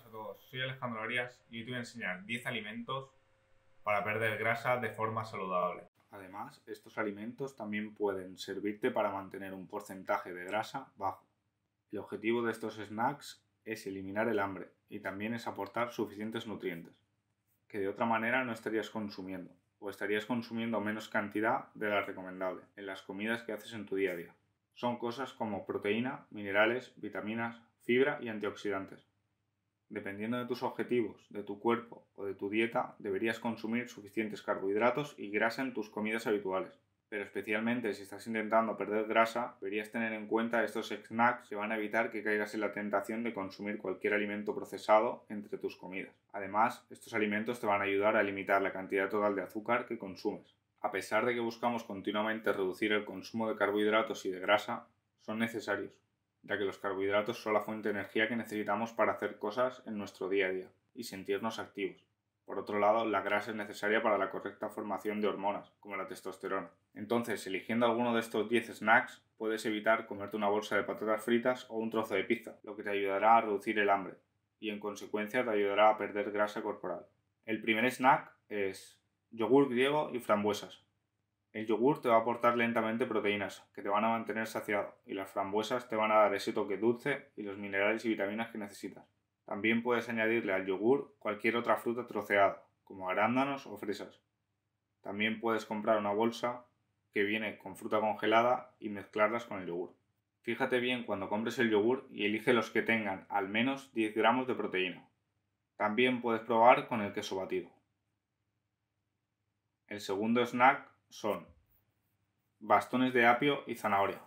a todos. Soy Alejandro Arias y hoy te voy a enseñar 10 alimentos para perder grasa de forma saludable. Además, estos alimentos también pueden servirte para mantener un porcentaje de grasa bajo. El objetivo de estos snacks es eliminar el hambre y también es aportar suficientes nutrientes, que de otra manera no estarías consumiendo o estarías consumiendo menos cantidad de la recomendable en las comidas que haces en tu día a día. Son cosas como proteína, minerales, vitaminas, fibra y antioxidantes dependiendo de tus objetivos, de tu cuerpo o de tu dieta, deberías consumir suficientes carbohidratos y grasa en tus comidas habituales. Pero especialmente si estás intentando perder grasa, deberías tener en cuenta estos snacks que van a evitar que caigas en la tentación de consumir cualquier alimento procesado entre tus comidas. Además, estos alimentos te van a ayudar a limitar la cantidad total de azúcar que consumes. A pesar de que buscamos continuamente reducir el consumo de carbohidratos y de grasa, son necesarios ya que los carbohidratos son la fuente de energía que necesitamos para hacer cosas en nuestro día a día y sentirnos activos. Por otro lado, la grasa es necesaria para la correcta formación de hormonas, como la testosterona. Entonces, eligiendo alguno de estos 10 snacks, puedes evitar comerte una bolsa de patatas fritas o un trozo de pizza, lo que te ayudará a reducir el hambre y en consecuencia te ayudará a perder grasa corporal. El primer snack es yogur griego y frambuesas. El yogur te va a aportar lentamente proteínas que te van a mantener saciado y las frambuesas te van a dar ese toque dulce y los minerales y vitaminas que necesitas. También puedes añadirle al yogur cualquier otra fruta troceada, como arándanos o fresas. También puedes comprar una bolsa que viene con fruta congelada y mezclarlas con el yogur. Fíjate bien cuando compres el yogur y elige los que tengan al menos 10 gramos de proteína. También puedes probar con el queso batido. El segundo snack son bastones de apio y zanahoria.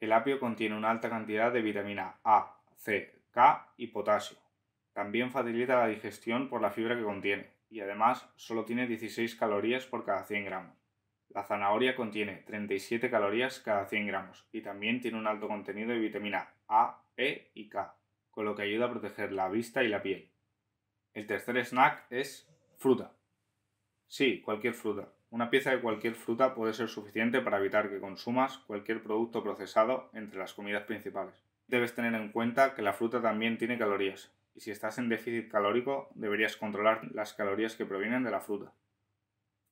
El apio contiene una alta cantidad de vitamina A, C, K y potasio. También facilita la digestión por la fibra que contiene y además solo tiene 16 calorías por cada 100 gramos. La zanahoria contiene 37 calorías cada 100 gramos y también tiene un alto contenido de vitamina A, E y K, con lo que ayuda a proteger la vista y la piel. El tercer snack es fruta. Sí, cualquier fruta, una pieza de cualquier fruta puede ser suficiente para evitar que consumas cualquier producto procesado entre las comidas principales. Debes tener en cuenta que la fruta también tiene calorías, y si estás en déficit calórico deberías controlar las calorías que provienen de la fruta.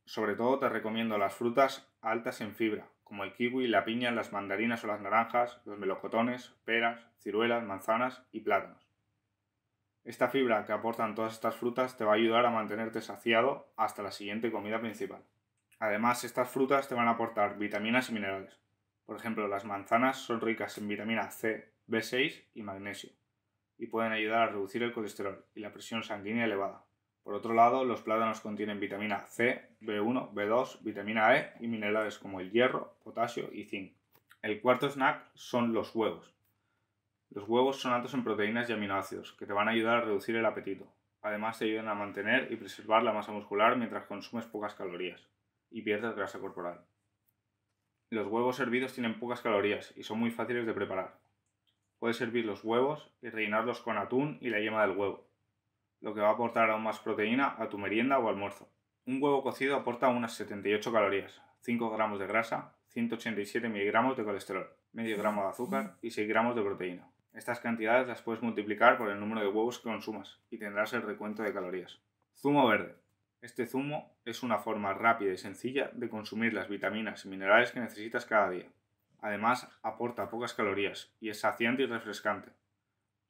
Sobre todo te recomiendo las frutas altas en fibra, como el kiwi, la piña, las mandarinas o las naranjas, los melocotones, peras, ciruelas, manzanas y plátanos. Esta fibra que aportan todas estas frutas te va a ayudar a mantenerte saciado hasta la siguiente comida principal. Además, estas frutas te van a aportar vitaminas y minerales. Por ejemplo, las manzanas son ricas en vitamina C, B6 y magnesio, y pueden ayudar a reducir el colesterol y la presión sanguínea elevada. Por otro lado, los plátanos contienen vitamina C, B1, B2, vitamina E y minerales como el hierro, potasio y zinc. El cuarto snack son los huevos. Los huevos son altos en proteínas y aminoácidos, que te van a ayudar a reducir el apetito. Además, te ayudan a mantener y preservar la masa muscular mientras consumes pocas calorías y pierdas grasa corporal. Los huevos hervidos tienen pocas calorías y son muy fáciles de preparar. Puedes servir los huevos y rellenarlos con atún y la yema del huevo, lo que va a aportar aún más proteína a tu merienda o almuerzo. Un huevo cocido aporta unas 78 calorías, 5 gramos de grasa, 187 miligramos de colesterol, medio gramo de azúcar y 6 gramos de proteína. Estas cantidades las puedes multiplicar por el número de huevos que consumas y tendrás el recuento de calorías. Zumo verde. Este zumo es una forma rápida y sencilla de consumir las vitaminas y minerales que necesitas cada día. Además, aporta pocas calorías y es saciante y refrescante.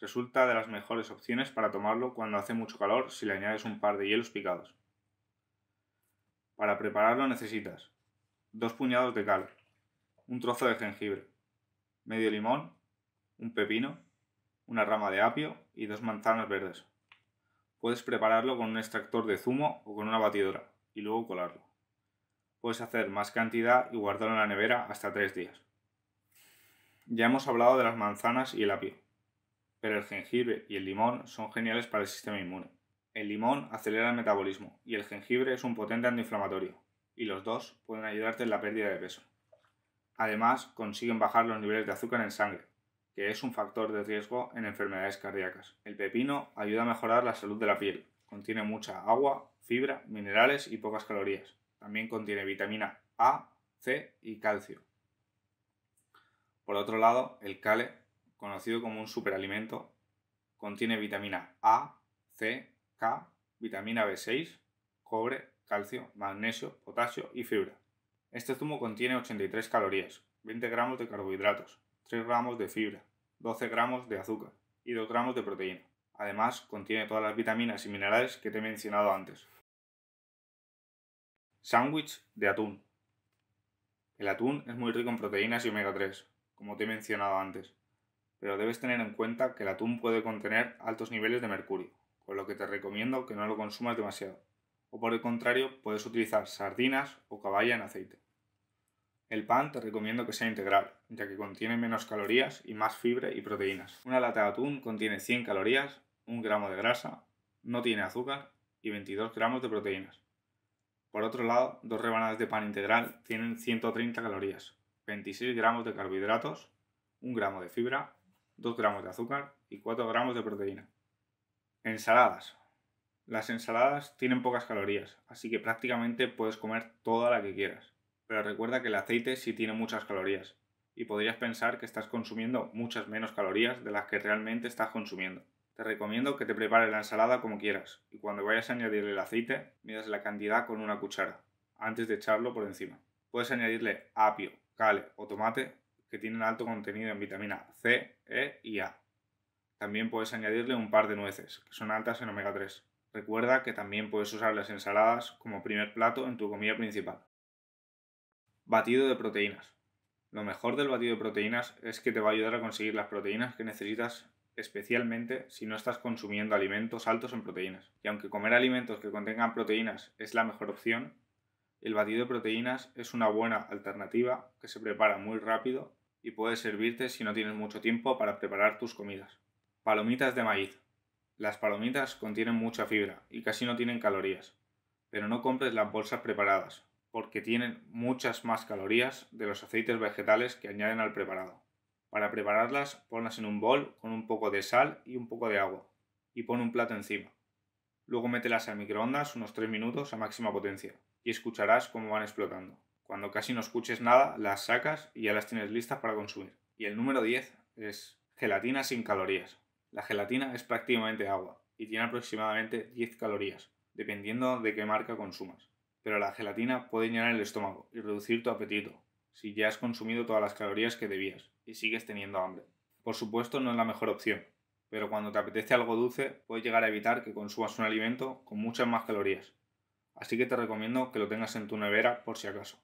Resulta de las mejores opciones para tomarlo cuando hace mucho calor si le añades un par de hielos picados. Para prepararlo necesitas dos puñados de cal, un trozo de jengibre, medio limón, un pepino, una rama de apio y dos manzanas verdes. Puedes prepararlo con un extractor de zumo o con una batidora y luego colarlo. Puedes hacer más cantidad y guardarlo en la nevera hasta tres días. Ya hemos hablado de las manzanas y el apio, pero el jengibre y el limón son geniales para el sistema inmune. El limón acelera el metabolismo y el jengibre es un potente antiinflamatorio, y los dos pueden ayudarte en la pérdida de peso. Además, consiguen bajar los niveles de azúcar en sangre, que es un factor de riesgo en enfermedades cardíacas. El pepino ayuda a mejorar la salud de la piel. Contiene mucha agua, fibra, minerales y pocas calorías. También contiene vitamina A, C y calcio. Por otro lado, el cale, conocido como un superalimento, contiene vitamina A, C, K, vitamina B6, cobre, calcio, magnesio, potasio y fibra. Este zumo contiene 83 calorías, 20 gramos de carbohidratos, 3 gramos de fibra, 12 gramos de azúcar y 2 gramos de proteína. Además, contiene todas las vitaminas y minerales que te he mencionado antes. Sándwich de atún. El atún es muy rico en proteínas y omega 3, como te he mencionado antes, pero debes tener en cuenta que el atún puede contener altos niveles de mercurio, con lo que te recomiendo que no lo consumas demasiado, o por el contrario puedes utilizar sardinas o caballa en aceite. El pan te recomiendo que sea integral, ya que contiene menos calorías y más fibra y proteínas. Una lata de atún contiene 100 calorías, 1 gramo de grasa, no tiene azúcar y 22 gramos de proteínas. Por otro lado, dos rebanadas de pan integral tienen 130 calorías, 26 gramos de carbohidratos, 1 gramo de fibra, 2 gramos de azúcar y 4 gramos de proteína. Ensaladas. Las ensaladas tienen pocas calorías, así que prácticamente puedes comer toda la que quieras pero recuerda que el aceite sí tiene muchas calorías y podrías pensar que estás consumiendo muchas menos calorías de las que realmente estás consumiendo. Te recomiendo que te prepares la ensalada como quieras y cuando vayas a añadirle el aceite, midas la cantidad con una cuchara antes de echarlo por encima. Puedes añadirle apio, cale o tomate que tienen alto contenido en vitamina C, E y A. También puedes añadirle un par de nueces, que son altas en omega 3. Recuerda que también puedes usar las ensaladas como primer plato en tu comida principal. Batido de proteínas. Lo mejor del batido de proteínas es que te va a ayudar a conseguir las proteínas que necesitas especialmente si no estás consumiendo alimentos altos en proteínas. Y aunque comer alimentos que contengan proteínas es la mejor opción, el batido de proteínas es una buena alternativa que se prepara muy rápido y puede servirte si no tienes mucho tiempo para preparar tus comidas. Palomitas de maíz. Las palomitas contienen mucha fibra y casi no tienen calorías, pero no compres las bolsas preparadas, porque tienen muchas más calorías de los aceites vegetales que añaden al preparado. Para prepararlas, ponlas en un bol con un poco de sal y un poco de agua y pon un plato encima. Luego mételas al microondas unos 3 minutos a máxima potencia y escucharás cómo van explotando. Cuando casi no escuches nada, las sacas y ya las tienes listas para consumir. Y el número 10 es gelatina sin calorías. La gelatina es prácticamente agua y tiene aproximadamente 10 calorías, dependiendo de qué marca consumas pero la gelatina puede llenar el estómago y reducir tu apetito si ya has consumido todas las calorías que debías y sigues teniendo hambre. Por supuesto no es la mejor opción, pero cuando te apetece algo dulce puedes llegar a evitar que consumas un alimento con muchas más calorías, así que te recomiendo que lo tengas en tu nevera por si acaso.